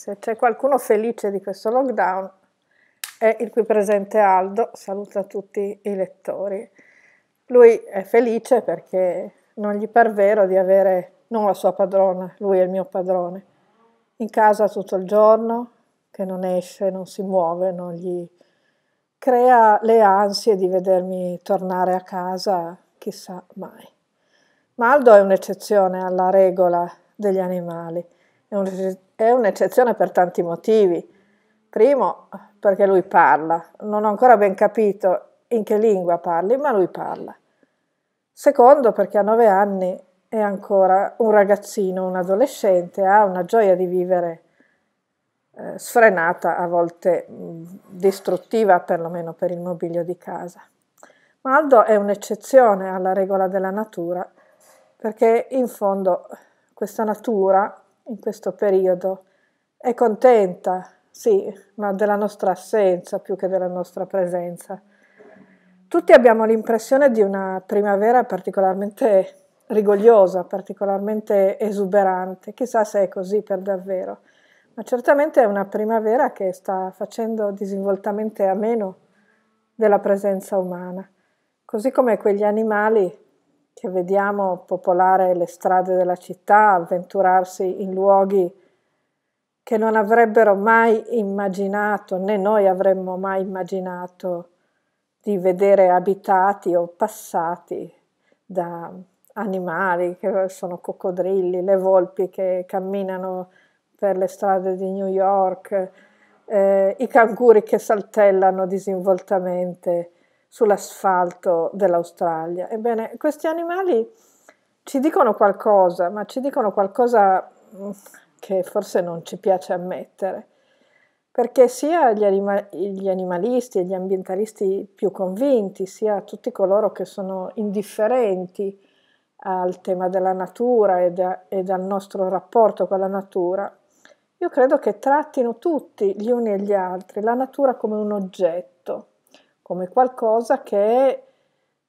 se c'è qualcuno felice di questo lockdown è il qui presente Aldo, saluta tutti i lettori. Lui è felice perché non gli par vero di avere non la sua padrona, lui è il mio padrone. In casa tutto il giorno, che non esce, non si muove, non gli crea le ansie di vedermi tornare a casa, chissà mai. Ma Aldo è un'eccezione alla regola degli animali, è è un'eccezione per tanti motivi. Primo, perché lui parla. Non ho ancora ben capito in che lingua parli, ma lui parla. Secondo, perché a nove anni è ancora un ragazzino, un adolescente, ha una gioia di vivere eh, sfrenata, a volte distruttiva, perlomeno per il mobilio di casa. Ma Aldo è un'eccezione alla regola della natura, perché in fondo questa natura in questo periodo è contenta, sì, ma della nostra assenza più che della nostra presenza. Tutti abbiamo l'impressione di una primavera particolarmente rigogliosa, particolarmente esuberante, chissà se è così per davvero, ma certamente è una primavera che sta facendo disinvoltamente a meno della presenza umana, così come quegli animali che vediamo popolare le strade della città, avventurarsi in luoghi che non avrebbero mai immaginato, né noi avremmo mai immaginato di vedere abitati o passati da animali che sono coccodrilli, le volpi che camminano per le strade di New York, eh, i canguri che saltellano disinvoltamente sull'asfalto dell'Australia. Ebbene, questi animali ci dicono qualcosa, ma ci dicono qualcosa mm, che forse non ci piace ammettere, perché sia gli, anima gli animalisti e gli ambientalisti più convinti, sia tutti coloro che sono indifferenti al tema della natura e, da, e al nostro rapporto con la natura, io credo che trattino tutti gli uni e gli altri la natura come un oggetto come qualcosa che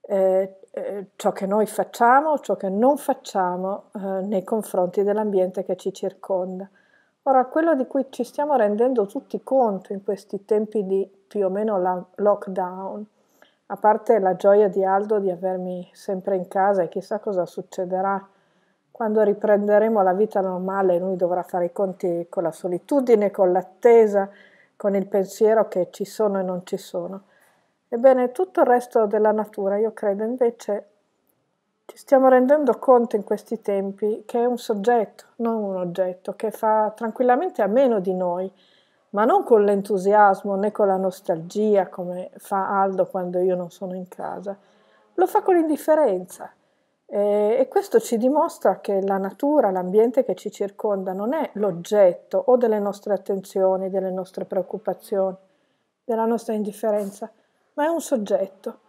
eh, eh, ciò che noi facciamo, ciò che non facciamo eh, nei confronti dell'ambiente che ci circonda. Ora, quello di cui ci stiamo rendendo tutti conto in questi tempi di più o meno la- lockdown, a parte la gioia di Aldo di avermi sempre in casa e chissà cosa succederà quando riprenderemo la vita normale, lui dovrà fare i conti con la solitudine, con l'attesa, con il pensiero che ci sono e non ci sono. Ebbene, tutto il resto della natura, io credo invece, ci stiamo rendendo conto in questi tempi che è un soggetto, non un oggetto, che fa tranquillamente a meno di noi, ma non con l'entusiasmo né con la nostalgia come fa Aldo quando io non sono in casa, lo fa con l'indifferenza. E, questo ci dimostra che la natura, l'ambiente che ci circonda non è l'oggetto o delle nostre attenzioni, delle nostre preoccupazioni, della nostra indifferenza, ma è un soggetto.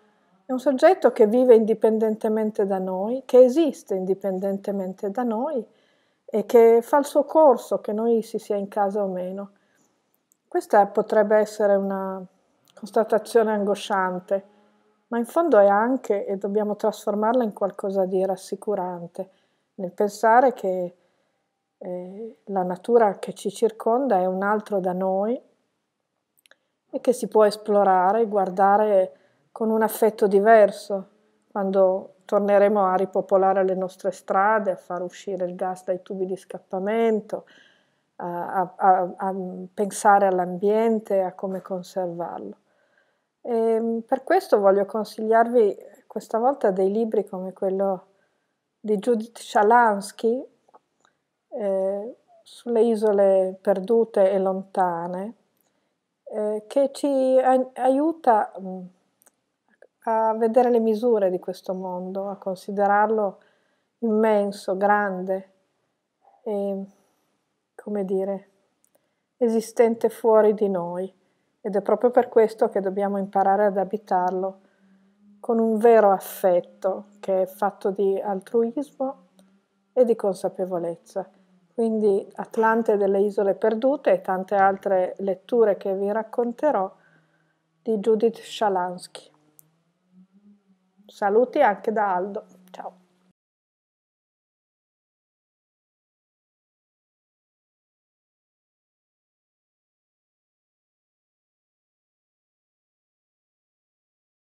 È un soggetto che vive indipendentemente da noi, che esiste indipendentemente da noi e che fa il suo corso, che noi si sia in casa o meno. Questa potrebbe essere una constatazione angosciante, ma in fondo è anche, e dobbiamo trasformarla in qualcosa di rassicurante, nel pensare che eh, la natura che ci circonda è un altro da noi e che si può esplorare, guardare con un affetto diverso quando torneremo a ripopolare le nostre strade, a far uscire il gas dai tubi di scappamento, a, a, a pensare all'ambiente, a come conservarlo. E ehm, per questo voglio consigliarvi questa volta dei libri come quello di Judith Shalansky eh, sulle isole perdute e lontane, eh, che ci aiuta mm, a vedere le misure di questo mondo, a considerarlo immenso, grande e, come dire, esistente fuori di noi. Ed è proprio per questo che dobbiamo imparare ad abitarlo con un vero affetto che è fatto di altruismo e di consapevolezza. Quindi Atlante delle Isole Perdute e tante altre letture che vi racconterò di Judith Shalansky. Saluti anche da Aldo.